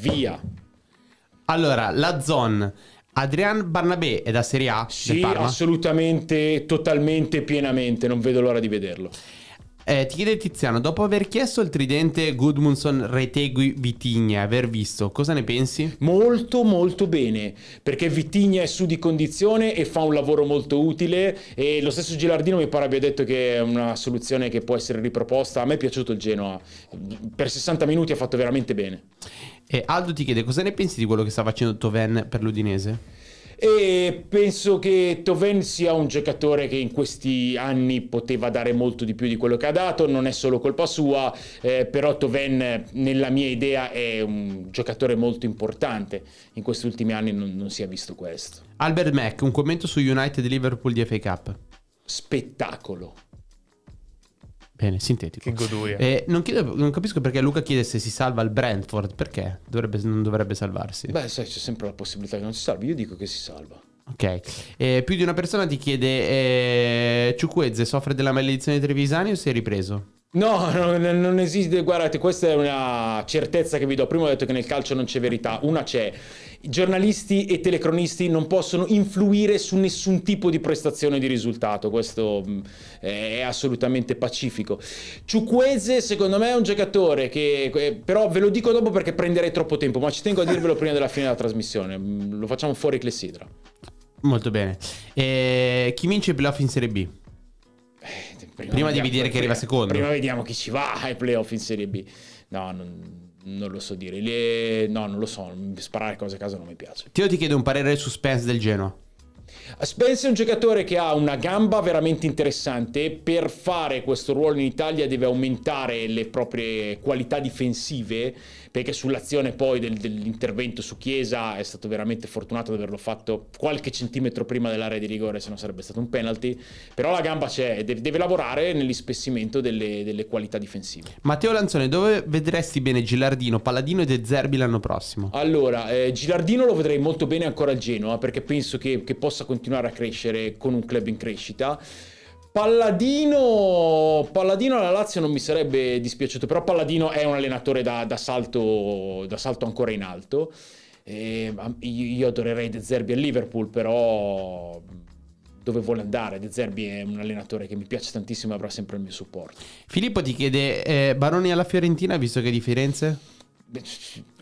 via. Allora, la zone. Adrian Barnabé è da Serie A? Sì, assolutamente, totalmente, pienamente. Non vedo l'ora di vederlo. Eh, ti chiede Tiziano, dopo aver chiesto il tridente Gudmundsson Retegui Vitigna, aver visto, cosa ne pensi? Molto molto bene, perché Vitigna è su di condizione e fa un lavoro molto utile e lo stesso Gilardino mi pare abbia detto che è una soluzione che può essere riproposta. A me è piaciuto il Genoa, per 60 minuti ha fatto veramente bene. E Aldo ti chiede cosa ne pensi di quello che sta facendo Toven per l'Udinese? e penso che Toven sia un giocatore che in questi anni poteva dare molto di più di quello che ha dato, non è solo colpa sua, eh, però Toven nella mia idea è un giocatore molto importante, in questi ultimi anni non, non si è visto questo. Albert Mack, un commento su United Liverpool di FA Cup. Spettacolo Bene, sintetico. Che goduria. Eh, non, chiedo, non, capisco perché Luca chiede se si salva il Brentford. Perché? Dovrebbe, non dovrebbe salvarsi. Beh, sai, c'è sempre la possibilità che non si salvi. Io dico che si salva. Ok. Eh, più di una persona ti chiede: eh, Ciuquezze soffre della maledizione di Trevisani o si è ripreso? No, non, non esiste, guardate, questa è una certezza che vi do. Prima ho detto che nel calcio non c'è verità, una c'è. giornalisti e telecronisti non possono influire su nessun tipo di prestazione di risultato, questo mm, è assolutamente pacifico. Ciuquese, secondo me, è un giocatore che, eh, però ve lo dico dopo perché prenderei troppo tempo, ma ci tengo a dirvelo prima della fine della trasmissione. Mm, lo facciamo fuori Clessidra. Molto bene. E eh, chi vince i playoff in Serie B? Eh, Prima, prima di vedere chi arriva secondo. Prima vediamo chi ci va ai playoff in Serie B. No, non, non lo so dire. Le... No, non lo so. Sparare cose a caso non mi piace. Teo ti chiedo un parere sul suspense del Genoa. Spence è un giocatore che ha una gamba veramente interessante, per fare questo ruolo in Italia deve aumentare le proprie qualità difensive, perché sull'azione poi del, dell'intervento su Chiesa è stato veramente fortunato di averlo fatto qualche centimetro prima dell'area di rigore, se no sarebbe stato un penalty, però la gamba c'è, deve, deve lavorare nell'ispessimento delle, delle qualità difensive. Matteo Lanzone, dove vedresti bene Gilardino, Palladino e De Zerbi l'anno prossimo? Allora, eh, Gilardino lo vedrei molto bene ancora al Genoa, perché penso che, che possa continuare continuare a crescere con un club in crescita. Palladino, Palladino alla Lazio non mi sarebbe dispiaciuto, però Palladino è un allenatore da, da, salto, da salto, ancora in alto. E ehm, io adorerei De Zerbi a Liverpool, però dove vuole andare. De Zerbi è un allenatore che mi piace tantissimo e avrà sempre il mio supporto. Filippo ti chiede eh, Baroni alla Fiorentina visto che è di Firenze?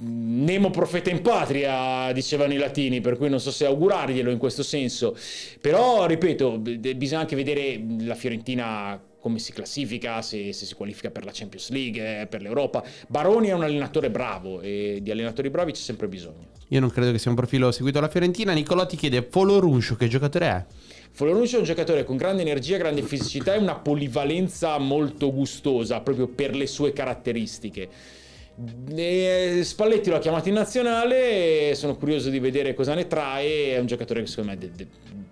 Nemo profeta in patria, dicevano i latini, per cui non so se augurarglielo in questo senso. Però, ripeto, bisogna anche vedere la Fiorentina come si classifica, se, se si qualifica per la Champions League, eh, per l'Europa. Baroni è un allenatore bravo e di allenatori bravi c'è sempre bisogno. Io non credo che sia un profilo seguito alla Fiorentina. Nicolò ti chiede, Foloruncio che giocatore è? Foloruncio è un giocatore con grande energia, grande fisicità e una polivalenza molto gustosa proprio per le sue caratteristiche e eh, Spalletti l'ha chiamato in nazionale, sono curioso di vedere cosa ne trae. È un giocatore che secondo me de- de-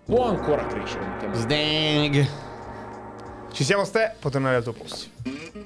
può ancora crescere. Sdang. Ci siamo ste, puoi tornare al tuo posto.